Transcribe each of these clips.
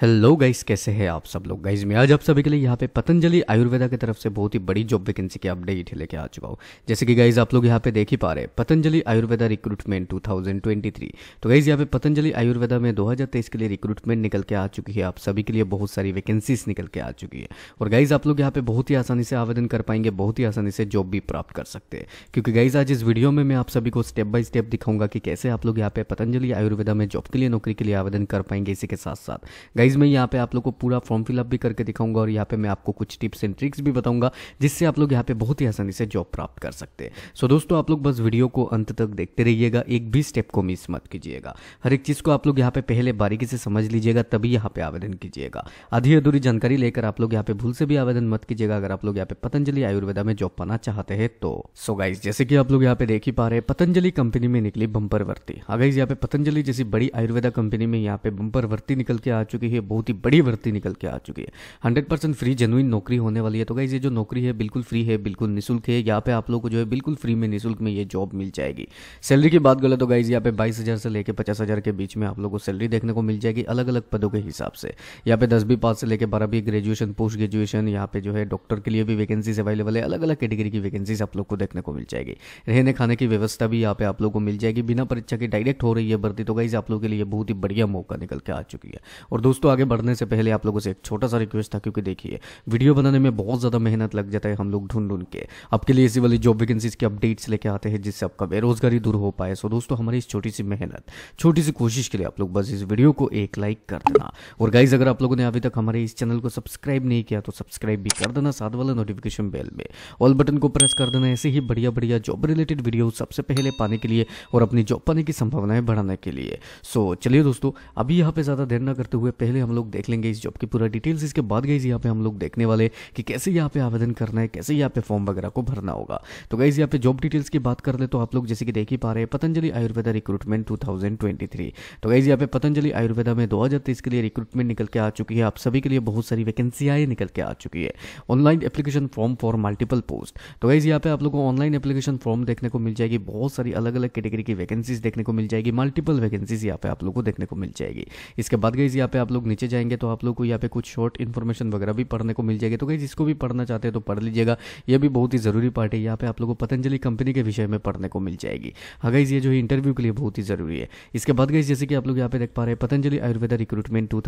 hello guys कैसे हैं आप सब लोग गाइस मैं आज आप सभी के लिए यहाँ पे पतंजलि आयुर्वेदा की तरफ से बहुत ही बड़ी जॉब वैकेंसी की अपडेट लेके आ चुका हूँ जैसे कि गाइस आप लोग यहाँ पे देख ही पा रहे हैं पतंजलि आयुर्वेदा रिक्रूटमेंट 2023 तो गाइस यहाँ पे पतंजलि आयुर्वेदा में दो के लिए रिक्रूटमेंट निकल के आ चुकी है आप सभी के लिए बहुत सारी वैकेंसीज निकल के आ चुकी है और गाइज आप लोग यहाँ पे बहुत ही आसानी से आवेदन कर पाएंगे बहुत ही आसानी से जॉब भी प्राप्त कर सकते हैं क्योंकि गाइज आज इस वीडियो में मैं आप सभी को स्टेप बाय स्टेप दिखाऊंगा कि कैसे आप लोग यहाँ पे पतंजलि आयुर्वेदा में जॉब के लिए नौकरी के लिए आवेदन कर पाएंगे इसी के साथ साथ गाइज मैं यहाँ पे आप लोग को पूरा फॉर्म फिलअप भी करके दिखाऊंगा और यहाँ पे मैं आपको कुछ टिप्स एंड ट्रिक्स भी बताऊंगा जिससे आप लोग यहाँ पे बहुत ही आसानी से जॉब प्राप्त कर सकते हैं सो दोस्तों आप लोग बस वीडियो को अंत तक देखते रहिएगा एक भी स्टेप को मिस मत कीजिएगा हर एक चीज़ को आप लोग यहाँ पे पहले बारीकी से समझ लीजिएगा तभी यहाँ पे आवेदन कीजिएगा आधी अधूरी जानकारी लेकर आप लोग यहाँ पे भूल से भी आवेदन मत कीजिएगा अगर आप लोग यहाँ पे पतंजलि आयुर्वेदा में जॉब पाना चाहते हैं तो सो गाइज जैसे कि आप लोग यहाँ पे देख ही पा रहे हैं पतंजलि कंपनी में निकली बंपर वर्ती अगर यहाँ पे पतंजलि जैसी बड़ी आयुर्वेदा कंपनी में यहाँ पे बंपर वर्ती निकल के आ चुकी है हुई है बहुत ही बड़ी भर्ती निकल के आ चुकी है हंड्रेड परसेंट फ्री जेनुइन नौकरी होने वाली है तो गाइज ये जो नौकरी है बिल्कुल फ्री है बिल्कुल निःशुल्क है यहाँ पे आप लोग को जो है बिल्कुल फ्री में निःशुल्क में ये जॉब मिल जाएगी सैलरी की बात करें तो गाइज यहाँ पे बाईस से लेकर पचास के बीच में आप लोग को सैलरी देखने को मिल जाएगी अलग अलग पदों के हिसाब से यहाँ पे दसवीं पास से लेकर बारहवीं ग्रेजुएशन पोस्ट ग्रेजुएशन यहाँ पे जो है डॉक्टर के लिए भी वैकेंसीज अवेलेबल है अलग अलग कैटेगरी की वैकेंसीज आप लोग को देखने को मिल जाएगी रहने खाने की व्यवस्था भी यहाँ पे आप लोग को मिल जाएगी बिना परीक्षा के डायरेक्ट हो रही है भर्ती तो गाइज आप लोग के लिए बहुत ही बढ़िया मौका निकल के आ चुकी है और दोस्तों दोस्तों आगे बढ़ने से पहले आप लोगों से एक छोटा सा रिक्वेस्ट था क्योंकि देखिए वीडियो बनाने में बहुत ज़्यादा मेहनत लग जाता है हम लोग ढूंढ ढूंढ के आपके लिए इसी वाली जॉब वैकेंसीज के अपडेट्स लेके आते हैं जिससे आपका बेरोजगारी दूर हो पाए सो दोस्तों हमारी इस छोटी सी मेहनत छोटी सी कोशिश के लिए आप लोग बस इस वीडियो को एक लाइक कर देना और गाइज अगर आप लोगों ने अभी तक हमारे इस चैनल को सब्सक्राइब नहीं किया तो सब्सक्राइब भी कर देना साथ वाला नोटिफिकेशन बेल में ऑल बटन को प्रेस कर देना ऐसे ही बढ़िया बढ़िया जॉब रिलेटेड वीडियो सबसे पहले पाने के लिए और अपनी जॉब पाने की संभावनाएं बढ़ाने के लिए सो चलिए दोस्तों अभी यहाँ पे ज़्यादा देर ना करते हुए पहले पहले हम लोग देख लेंगे इस जॉब की पूरा डिटेल्स इसके बाद गई यहाँ पे हम लोग देखने वाले कि कैसे यहाँ पे आवेदन करना है कैसे यहाँ पे फॉर्म वगैरह को भरना होगा तो गाइज यहाँ पे जॉब डिटेल्स की बात कर ले तो आप लोग जैसे कि देख ही पा रहे हैं पतंजलि आयुर्वेदा रिक्रूटमेंट टू तो गाइज यहाँ पे पतंजलि आयुर्वेदा में दो के लिए रिक्रूटमेंट निकल के आ चुकी है आप सभी के लिए बहुत सारी वैकेंसियाँ निकल के आ चुकी है online application form for multiple post तो गाइज यहाँ पे आप लोग को ऑनलाइन एप्लीकेशन फॉर्म देखने को मिल जाएगी बहुत सारी अलग अलग कैटेगरी की वैकेंसीज देखने को मिल जाएगी मल्टीपल वैकेंसीज यहाँ पे आप लोग को देखने को मिल जाएगी इसके बाद गई यहाँ पे आप लोग नीचे जाएंगे तो आप लोग को यहाँ पे कुछ शॉर्ट इन्फॉर्मेशन वगैरह भी पढ़ने को मिल जाएगी तो कहीं जिसको भी पढ़ना चाहते हैं तो पढ़ लीजिएगा यह भी बहुत ही ज़रूरी पार्ट है यहाँ पे आप लोग को पतंजलि कंपनी के विषय में पढ़ने को मिल जाएगी हाँ ये जो इंटरव्यू के लिए बहुत ही ज़रूरी है इसके बाद गई जैसे कि आप लोग यहाँ पे देख पा रहे हैं Patanjali Ayurveda recruitment two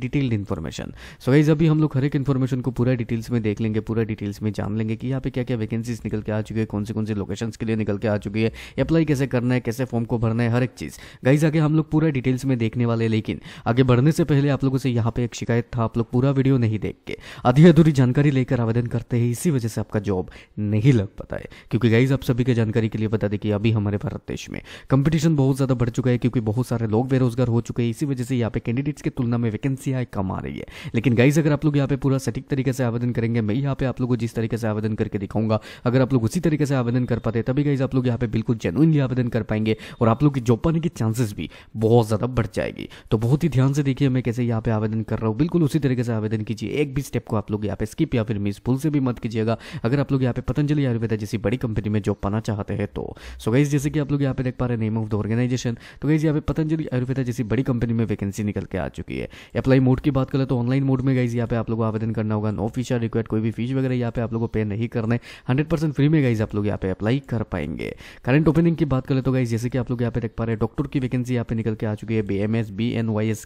detailed information सो गई अभी हम लोग हर एक इन्फॉर्मेशन को पूरा डिटेल्स में देख लेंगे पूरा डिटेल्स में जान लेंगे कि यहाँ पे क्या क्या वैकेंसीज निकल के आ चुकी है कौन से कौन से लोकेशन के लिए निकल के आ चुकी है अप्लाई कैसे करना है कैसे फॉर्म को भरना है हर एक चीज़ गाइज आगे हम लोग पूरा डिटेल्स में देखने वाले लेकिन आगे बढ़ने से पहले आप लोगों से यहाँ पे एक शिकायत था आप लोग पूरा वीडियो नहीं देख के आधी अधूरी जानकारी लेकर आवेदन करते हैं इसी वजह से आपका जॉब नहीं लग पाता है क्योंकि गाइज आप सभी के जानकारी के लिए बता दें कि अभी हमारे भारत देश में कंपटीशन बहुत ज़्यादा बढ़ चुका है क्योंकि बहुत सारे लोग बेरोजगार हो चुके हैं इसी वजह से यहाँ पे कैंडिडेट्स की तुलना में वैकेंसियां कम आ रही है लेकिन गाइज अगर आप लोग यहाँ पे पूरा सटीक तरीके से आवेदन करेंगे मैं यहाँ पे आप लोगों को जिस तरीके से आवेदन करके दिखाऊंगा अगर आप लोग उसी तरीके से आवेदन कर पाते तभी गाइज आप लोग यहाँ पे बिल्कुल जेनुअनली आवेदन कर पाएंगे और आप लोग की जॉब पाने के चांसेस भी बहुत ज़्यादा बढ़ जाएगी तो बहुत ही ध्यान से देखिए मैं मैं कैसे यहाँ पे आवेदन कर रहा हूँ बिल्कुल उसी तरीके से आवेदन कीजिए एक भी स्टेप को आप लोग यहाँ पे स्किप या फिर मिस भूल से भी मत कीजिएगा अगर आप लोग यहाँ पे पतंजलि आयुर्वेदा जैसी बड़ी कंपनी में जॉब पाना चाहते हैं तो सो गाइज जैसे कि आप लोग यहाँ पे देख पा रहे नेम ऑफ द ऑर्गेनाइजेशन तो गाइज यहाँ पे पतंजलि आयुर्वेदा जैसी बड़ी कंपनी में वैकेंसी निकल के आ चुकी है अप्लाई मोड की बात करें तो ऑनलाइन मोड में गाइज यहाँ पे आप लोग आवेदन करना होगा नो फीस आर रिक्वायर्ड कोई भी फीस वगैरह यहाँ पे आप लोग को पे नहीं करने हंड्रेड फ्री में गाइज आप लोग यहाँ पे अप्लाई कर पाएंगे करंट ओपनिंग की बात करें तो गाइज जैसे कि आप लोग यहाँ पे देख पा रहे डॉक्टर की वैकेंसी यहाँ पे निकल के आ चुकी है बी एम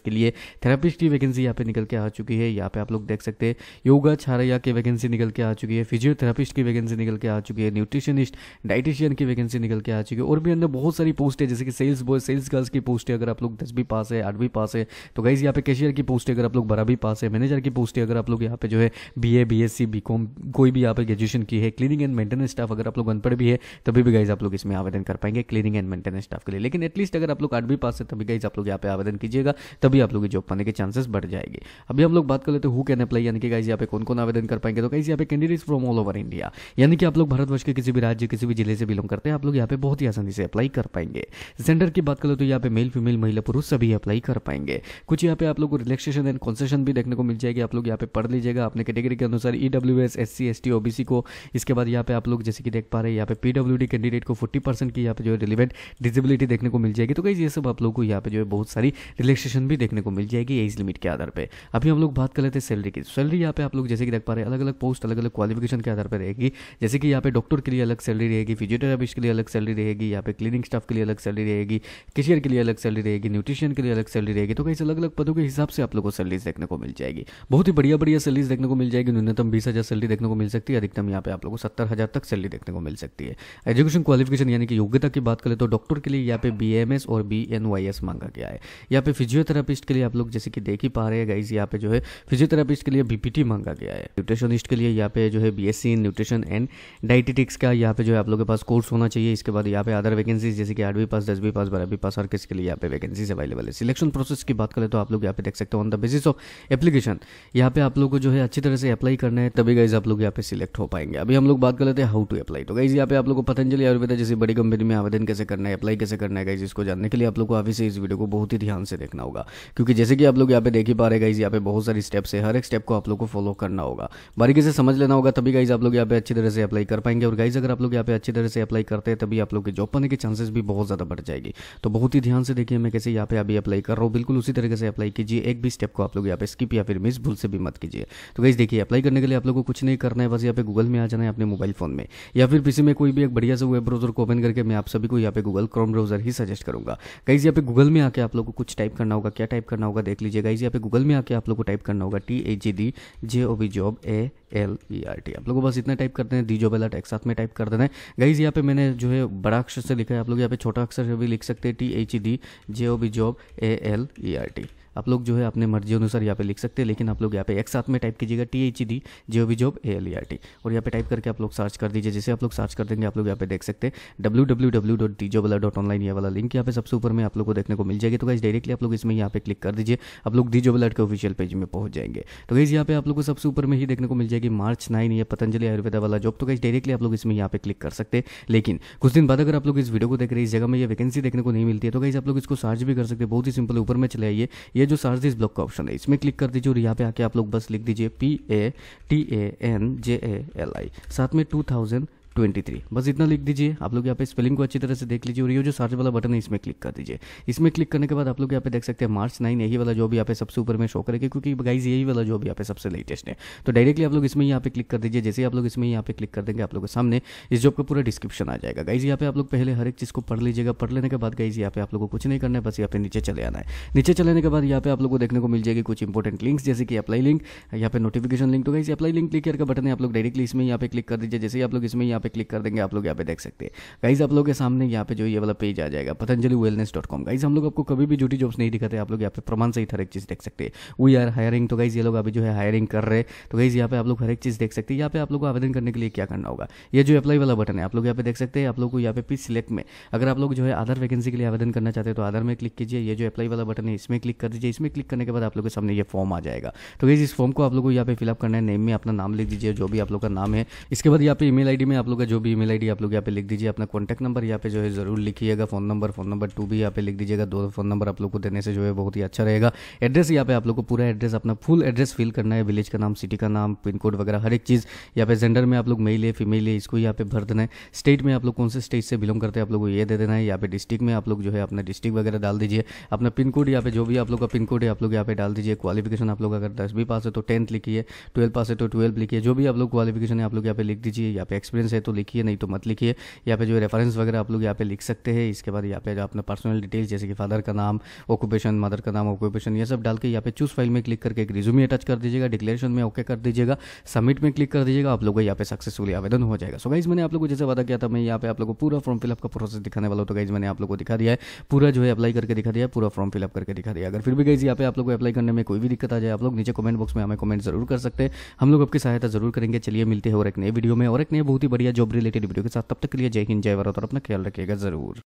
के लिए थेरेपिस्ट की वैकेंसी यहाँ पे निकल के आ चुकी है यहाँ पे आप लोग देख सकते हैं योगा छारैया की वैकेंसी निकल के आ चुकी है फिजियोथेरापिस्ट की वैकेंसी निकल के आ चुकी है न्यूट्रिशनिस्ट डाइटिशियन की वैकेंसी निकल के आ चुकी है और भी अंदर बहुत सारी पोस्ट है जैसे कि सेल्स बॉय सेल्स गर्ल्स की पोस्ट है अगर आप लोग दस भी पास है आठ भी पास है तो गाइज यहाँ पे कैशियर की पोस्ट है अगर आप लोग बारह भी पास है मैनेजर की पोस्ट है अगर आप लोग यहाँ पे जो है B A B S C B com कोई भी यहाँ पे ग्रेजुएशन की है क्लीनिंग एंड मेंटेनेंस स्टाफ अगर आप लोग अनपढ़ भी है तभी भी गाइज आप लोग इसमें आवेदन कर पाएंगे क्लीनिंग एंड मेंटेनेंस स्टाफ के लिए लेकिन एटलीस्ट अगर आप लोग आठ भी पास है तभी गाइज आप लोग यहाँ पे आवेदन कीजिएगा तभी आप लोग जो जॉब पाने के चांसेस बढ़ जाएगी अभी हम लोग बात कर लेते हु कैन अप्लाई यानी कि गाइज यहाँ पे कौन कौन आवेदन कर पाएंगे तो गाइज यहाँ पे candidates from all over India यानी कि आप लोग भारतवर्ष के किसी भी राज्य किसी भी जिले से बिलोंग करते हैं आप लोग यहाँ पे बहुत ही आसानी से अप्लाई कर पाएंगे जेंडर की बात करें तो यहाँ पे मेल फीमेल महिला पुरुष सभी अप्लाई कर पाएंगे कुछ यहाँ पे आप लोग को रिलेक्सेशन एंड कॉन्सेशन भी देखने को मिल जाएगी आप लोग यहाँ पे पढ़ लीजिएगा अपने कैटेगरी के अनुसार E W S S C S T OBC को इसके बाद यहाँ पे आप लोग जैसे कि देख पा रहे हैं यहाँ पे पीडब्ल्यूडी कैंडिडेट को फोर्टी परसेंट की यहाँ पे जो है रिलेवेंट डिजेबिलिटी देखने को मिल जाएगी तो कहीं ये सब आप लोग को यहाँ पे जो है बहुत सारी रिलेक्सेशन भी देखने को मिल जाएगी जाएगी एज लिमिट के आधार पर अभी हम लोग बात कर लेते हैं सैलरी की सैलरी यहाँ पे आप लोग जैसे कि देख पा रहे हैं अलग अलग पोस्ट अलग अलग क्वालिफिकेशन के आधार पर रहेगी जैसे कि यहाँ पे डॉक्टर के लिए अलग सैलरी रहेगी फिजियोथेरापिस्ट के लिए अलग सैलरी रहेगी यहाँ पे क्लिनिंग स्टाफ के लिए अलग सैलरी रहेगी किशियर के लिए अलग सैलरी रहेगी न्यूट्रिशन के लिए अलग सैलरी रहेगी तो कैसे अलग अलग पदों के हिसाब से आप लोगों को सैलरीज देखने को मिल जाएगी बहुत ही बढ़िया बढ़िया सैलरीज देखने को मिल जाएगी न्यूनतम बीस हज़ार सैलरी देखने को मिल सकती है अधिकतम यहाँ पे आप लोगों को सत्तर हज़ार तक सैलरी देखने को मिल सकती है एजुकेशन क्वालिफिकेशन यानी कि योग्यता की बात करें तो डॉक्टर के लिए यहाँ पे बी और बी मांगा गया है यहाँ पे फिजियोथेरापिस्ट के लिए आप लोग लोग जैसे कि देख ही पा रहे हैं गाइज यहाँ पे जो है फिजियोथेरापिस्ट के लिए बीपीटी मांगा गया है न्यूट्रिशनिस्ट के लिए यहाँ पे जो है BSc in nutrition and dietetics का यहाँ पे जो है आप लोगों के पास कोर्स होना चाहिए इसके बाद यहाँ पे अदर वैकेंसीज जैसे कि आठवीं पास दसवीं पास बारहवीं पास और किसके लिए यहाँ पे वैकेंसीज अवेलेबल है सिलेक्शन प्रोसेस की बात करें तो आप लोग यहाँ पे देख सकते हो on the basis of application यहाँ पे आप लोग को जो है अच्छी तरह से अप्लाई करना है तभी गाइज आप लोग यहाँ पे सिलेक्ट हो पाएंगे अभी हम लोग बात कर लेते हैं हाउ टू अप्लाई तो गाइज यहाँ पे आप लोग को पतंजलि आयुर्वेदा जैसी बड़ी कंपनी में आवेदन कैसे करना है अप्लाई कैसे करना है गाइज इसको जानने के लिए आप लोग को अभी से इस वीडियो को बहुत ही ध्यान से देखना होगा क्योंकि जैसे जैसे कि आप लोग यहाँ पे देख ही पा रहे गाइज यहाँ पे बहुत सारी स्टेप्स है हर एक स्टेप को आप लोग को फॉलो करना होगा बारीकी से समझ लेना होगा तभी गाइज आप लोग यहाँ पे अच्छी तरह से अप्लाई कर पाएंगे और गाइज अगर आप लोग यहाँ पे अच्छी तरह से अप्लाई करते हैं तभी आप लोग के जॉब पाने के चांसेस भी बहुत ज़्यादा बढ़ जाएगी तो बहुत ही ध्यान से देखिए मैं कैसे यहाँ पे अभी अप्लाई कर रहा हूँ बिल्कुल उसी तरीके से अप्लाई कीजिए एक भी स्टेप को आप लोग यहाँ पे स्किप या फिर मिस भूल से भी मत कीजिए तो गाइज देखिए अप्लाई करने के लिए आप लोग को कुछ नहीं करना है बस यहाँ पे गूगल में आ जाना है अपने मोबाइल फोन में या फिर किसी में कोई भी एक बढ़िया से वेब ब्राउजर को ओपन करके मैं आप सभी को यहाँ पे गूगल क्रोम ब्राउजर ही सजेस्ट करूंगा गाइज यहाँ पे गूगल में आके आप लोग को कुछ टाइप करना होगा क्या टाइप करना होगा देख लीजिएगा इसी यहाँ पे गूगल में आके आप लोग को टाइप करना होगा T A G D J O B job A L E R T आप लोग को बस इतना टाइप करते हैं डी जॉब अलर्ट एक साथ में टाइप कर देना है गाइज यहाँ पे मैंने जो है बड़ा अक्षर से लिखा है आप लोग यहाँ पे छोटा अक्षर से भी लिख सकते हैं T H D J O B job A L E R T आप लोग जो है अपने मर्जी अनुसार यहाँ पे लिख सकते हैं लेकिन आप लोग यहाँ पे एक साथ में टाइप कीजिएगा T H D J O V job A L E R T और यहाँ पे टाइप करके आप लोग सर्च कर दीजिए जैसे आप लोग सर्च कर देंगे आप लोग यहाँ पे देख सकते हैं W W W dot D वाला डॉट ऑनलाइन ये वाला लिंक यहाँ पे सबसे ऊपर में आप लोग को देखने को मिल जाएगी तो गाइज डायरेक्टली आप लोग इसमें यहाँ पे क्लिक कर दीजिए आप लोग डी जॉब के ऑफिशियल पेज में पहुंच जाएंगे तो गाइज यहाँ पे आप लोग को सबसे ऊपर में ही देखने को मिल जाएगी मार्च नाइन ये पतंजलि आयुर्वेदा वाला जॉब तो गाइज डायरेक्टली आप लोग इसमें यहाँ पे क्लिक कर सकते हैं लेकिन कुछ दिन बाद अगर आप लोग इस वीडियो को देख रहे हैं इस जगह में ये वैकेंसी देखने को नहीं मिलती है तो गाइज आप लोग इसको सर्च भी कर सकते हैं बहुत ही सिंपल ऊपर में चले आइए ये जो सर्च ब्लॉक का ऑप्शन है इसमें क्लिक कर दीजिए और यहाँ पे आके आप लोग बस लिख दीजिए P A T A N J A L I साथ में टू थाउजेंड 23 बस इतना लिख दीजिए आप लोग यहाँ पे स्पेलिंग को अच्छी तरह से देख लीजिए और ये जो सर्च वाला बटन है इसमें क्लिक कर दीजिए इसमें क्लिक करने के बाद आप लोग यहाँ पे देख सकते हैं मार्च नाइन यही वाला जॉब यहाँ पे सबसे ऊपर में शो करेगा क्योंकि गाइज यही वाला जॉब यहाँ पे सबसे लेटेस्ट है तो डायरेक्टली आप लोग इसमें यहाँ पे क्लिक कर दीजिए जैसे आप लोग इसमें यहाँ पे क्लिक कर देंगे आप लोगों के सामने इस जॉब का पूरा डिस्क्रिप्शन आ जाएगा गाइज यहाँ पे आप लोग पहले हर एक चीज़ को पढ़ लीजिएगा पढ़ लेने के बाद गाइज यहाँ पे आप लोग को कुछ नहीं करना है बस यहाँ पे नीचे चले आना है नीचे चले के बाद यहाँ पे आप लोग को देखने को मिल जाएगी कुछ इंपॉर्टेंट लिंक्स जैसे कि अप्लाई लिंक यहाँ पे नोटिफिकेशन लिंक तो गाइज अपलाई लिंक क्लिक का बटन है आप लोग डायरेक्टली इसमें यहाँ पे क्लिक कर दीजिए जैसे आप लोग इसमें यहाँ पे क्लिक कर देंगे आप लोग यहाँ पे देख सकते हैं गाइज आप लोग के सामने यहाँ पे जो ये वाला पेज आ जाएगा Patanjali wellness dot com guys हम लोग आपको कभी भी जूटी जॉब्स नहीं दिखाते आप लोग यहाँ पे प्रमाण से ही हर एक चीज़ देख सकते हैं वी आर हायरिंग तो गाइज ये लोग अभी जो है हायरिंग कर रहे हैं तो गाइज यहाँ पे आप लोग हर एक चीज़ देख सकते हैं यहाँ पे आप लोग को आवेदन करने के लिए क्या करना होगा ये जो अप्लाई वाला बटन है आप लोग यहाँ पे देख सकते हैं आप लोग को यहाँ पे पी सिलेक्ट में अगर आप लोग जो है आधार वैकेंसी के लिए आवेदन करना चाहते हैं तो आधार में क्लिक कीजिए ये जो अप्लाई वाला बटन है इसमें क्लिक कर दीजिए इसमें क्लिक करने के बाद आप लोग के सामने ये फॉर्म आ जाएगा तो गाइज इस फॉर्म को आप लोग को यहाँ पे फिलअप करना है नेम में अपना नाम लिख दीजिए जो भी आप लोग का नाम है इसके बाद यहाँ पे ईमेल आईडी में आप लोग लोग का जो भी ईमेल आईडी आप लोग यहाँ पे लिख दीजिए अपना कॉन्टैक्ट नंबर यहाँ पे जो है ज़रूर लिखिएगा phone number phone number two भी यहाँ पे लिख दीजिएगा दो फ़ोन नंबर आप लोग को देने से जो है बहुत ही अच्छा रहेगा एड्रेस यहाँ पे आप लोग को पूरा एड्रेस अपना फुल एड्रेस फिल करना है विलेज का नाम सिटी का नाम पिन कोड वगैरह हर एक चीज़ यहाँ पे जेंडर में आप लोग मेल है फीमेल है इसको यहाँ पे भर देना है स्टेट में आप लोग कौन से स्टेट से बिलोंग करते हैं आप लोग को ये दे देना है यहाँ पे डिस्ट्रिक्ट में आप लोग जो है अपना डिस्ट्रिक्ट वगैरह डाल दीजिए अपना पिन कोड यहाँ पे जो भी आप लोग का पिन कोड है आप लोग यहाँ पे डाल दीजिए क्वालिफिकेशन आप लोग अगर दस भी पास है तो टेंथ लिखिए ट्वेल्थ पास है तो ट्वेल्व लिखिए जो भी आप लोग क्वालिफिकेशन है आप लोग यहाँ पे लिख दीजिए यहाँ पे एक्सपीरियंस है तो लिखिए नहीं तो मत लिखिए यहाँ पे जो रेफरेंस वगैरह आप लोग यहाँ पे लिख सकते हैं इसके बाद यहाँ पे अपना पर्सनल डिटेल्स जैसे कि फादर का नाम ऑक्यूपेशन मदर का नाम ऑक्यूपेशन ये सब डाल के यहाँ पे चूज फाइल में क्लिक करके एक रिज्यूमे अटच कर दीजिएगा डिक्लेरेशन में ओके कर दीजिएगा सबमिट में क्लिक कर दीजिएगा आप लोगों को यहाँ पे सक्सेसफुली आवेदन हो जाएगा सो गाइज मैंने आप लोग को जैसे वादा किया था मैं यहाँ पे आप लोग को पूरा फॉर्म फिलअप का प्रोसेस दिखाने वाला हूँ तो गाइज मैंने आप लोग को दिखा दिया है पूरा जो है अप्लाई करके दिखा दिया पूरा फॉर्म फिलअप करके दिखा दिया अगर फिर भी गाइज यहाँ पे आप लोग को अप्लाई करने में कोई भी दिक्कत आ जाए आप लोग नीचे कमेंट बॉक्स में हमें कमेंट जरूर कर सकते हैं हम लोग आपकी सहायता जरूर करेंगे चलिए मिलते हैं और एक नए वीडियो में और एक नए बहुत ही बढ़िया जॉब रिलेटेड वीडियो के साथ तब तक के लिए जय हिंद जय भारत और अपना ख्याल रखिएगा जरूर